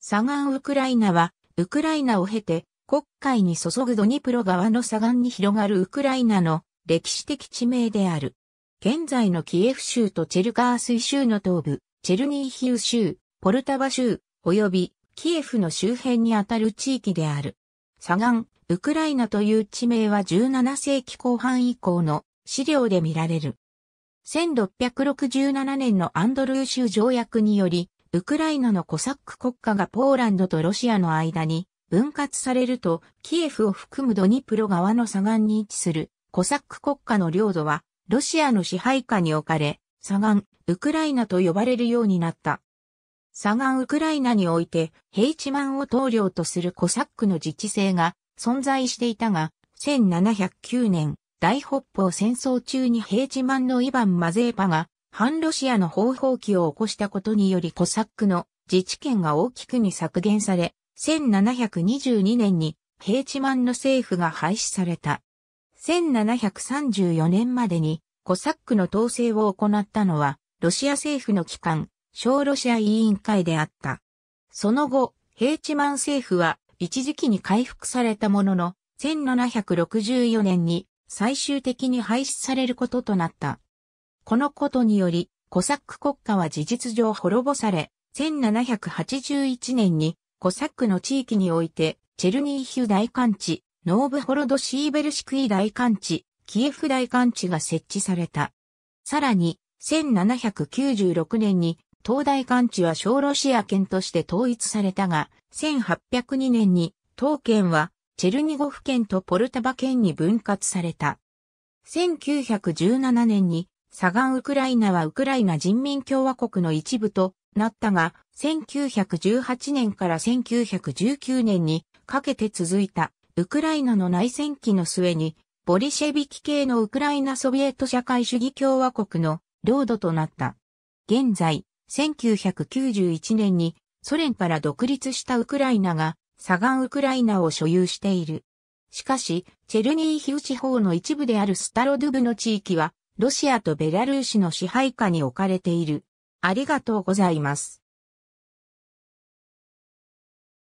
左岸ウクライナは、ウクライナを経て、国会に注ぐドニプロ川の左岸に広がるウクライナの歴史的地名である。現在のキエフ州とチェルカースイ州の東部、チェルニーヒウ州、ポルタバ州、及びキエフの周辺にあたる地域である。左岸、ウクライナという地名は17世紀後半以降の資料で見られる。1667年のアンドルー州条約により、ウクライナのコサック国家がポーランドとロシアの間に分割されると、キエフを含むドニプロ側の左岸に位置するコサック国家の領土は、ロシアの支配下に置かれ、左岸、ウクライナと呼ばれるようになった。左岸ウクライナにおいて、ヘイチマンを統領とするコサックの自治性が存在していたが、1709年、大北方戦争中にヘイチマンのイヴァン・マゼーパが反ロシアの方法期を起こしたことによりコサックの自治権が大きくに削減され、1722年にヘ地チマンの政府が廃止された。1734年までにコサックの統制を行ったのは、ロシア政府の機関、小ロシア委員会であった。その後、ヘ地チマン政府は一時期に回復されたものの、1764年に最終的に廃止されることとなった。このことにより、コサック国家は事実上滅ぼされ、1781年にコサックの地域において、チェルニーヒュ大艦地、ノーブホロドシーベルシクイ大艦地、キエフ大艦地が設置された。さらに、1796年に、東大艦地は小ロシア圏として統一されたが、1802年に、東圏は、チェルニゴフ県とポルタバ県に分割された。1917年に、サガンウクライナはウクライナ人民共和国の一部となったが、1918年から1919年にかけて続いたウクライナの内戦期の末に、ボリシェビキ系のウクライナソビエト社会主義共和国の領土となった。現在、1991年にソ連から独立したウクライナがサガンウクライナを所有している。しかし、チェルニーヒウ地方の一部であるスタロドゥブの地域はロシアとベラルーシの支配下に置かれている。ありがとうございます。